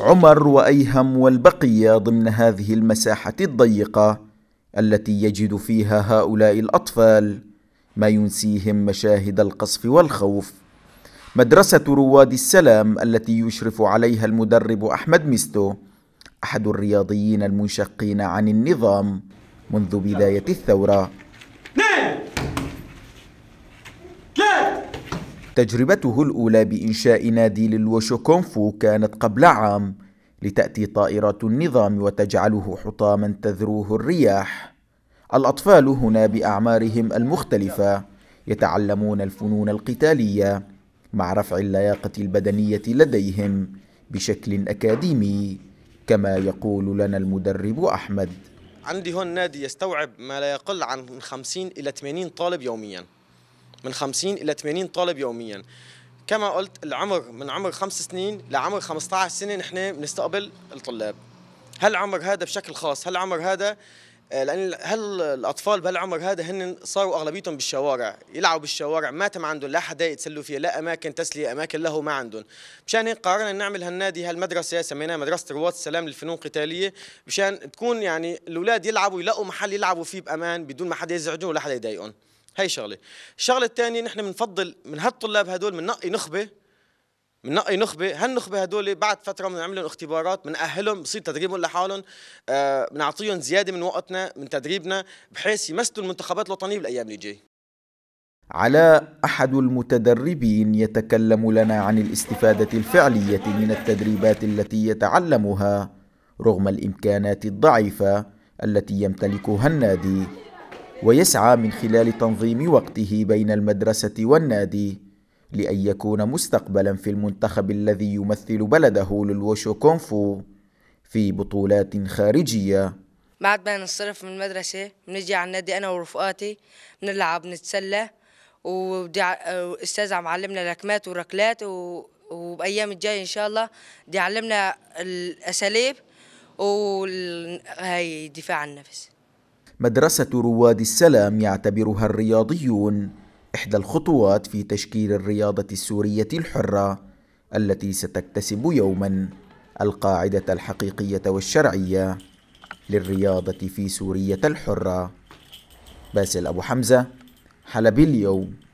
عمر وأيهم والبقية ضمن هذه المساحة الضيقة التي يجد فيها هؤلاء الأطفال ما ينسيهم مشاهد القصف والخوف مدرسة رواد السلام التي يشرف عليها المدرب أحمد ميستو أحد الرياضيين المنشقين عن النظام منذ بداية الثورة تجربته الأولى بإنشاء نادي للوشوكونفو كانت قبل عام لتأتي طائرات النظام وتجعله حطاما تذروه الرياح الأطفال هنا بأعمارهم المختلفة يتعلمون الفنون القتالية مع رفع اللياقة البدنية لديهم بشكل أكاديمي كما يقول لنا المدرب أحمد عندي هون نادي يستوعب ما لا يقل عن 50 إلى 80 طالب يومياً من 50 الى 80 طالب يوميا كما قلت العمر من عمر خمس سنين لعمر 15 سنه نحن بنستقبل الطلاب هالعمر هذا بشكل خاص هالعمر هذا آه، لان هل الاطفال بهالعمر هذا هن صاروا اغلبيتهم بالشوارع يلعبوا بالشوارع ما تم عندهم لا حدائق يتسلوا فيها لا اماكن تسليه اماكن له ما عندهم مشان هيك قررنا نعمل هالنادي هالمدرسه سميناها مدرسه رواد السلام للفنون القتاليه مشان تكون يعني الاولاد يلعبوا يلاقوا محل يلعبوا فيه بامان بدون ما حدا يزعجهم ولا حدا يضايقهم هي شغله الشغله الثانيه نحن بنفضل من هالطلاب هدول بننقي نخبه نقي نخبه هالنخبه هدول بعد فتره بنعمل لهم اختبارات بنأهلهم بصير تدريبهم لحالهم بنعطيهم آه، زياده من وقتنا من تدريبنا بحيث يمثلوا المنتخبات الوطنيه بالايام اللي جايه علاء أحد المتدربين يتكلم لنا عن الاستفادة الفعلية من التدريبات التي يتعلمها رغم الإمكانات الضعيفة التي يمتلكها النادي ويسعى من خلال تنظيم وقته بين المدرسة والنادي لأن يكون مستقبلا في المنتخب الذي يمثل بلده للوشو كونفو في بطولات خارجية بعد ما نصرف من المدرسة بنجي على النادي أنا ورفقاتي بنلعب نتسلى واستاذ علمنا لكمات وركلات و... وبايام الجايه ان شاء الله بدي علمنا الاساليب وهي دفاع النفس مدرسة رواد السلام يعتبرها الرياضيون إحدى الخطوات في تشكيل الرياضة السورية الحرة التي ستكتسب يوما القاعدة الحقيقية والشرعية للرياضة في سورية الحرة باسل أبو حمزة حلب اليوم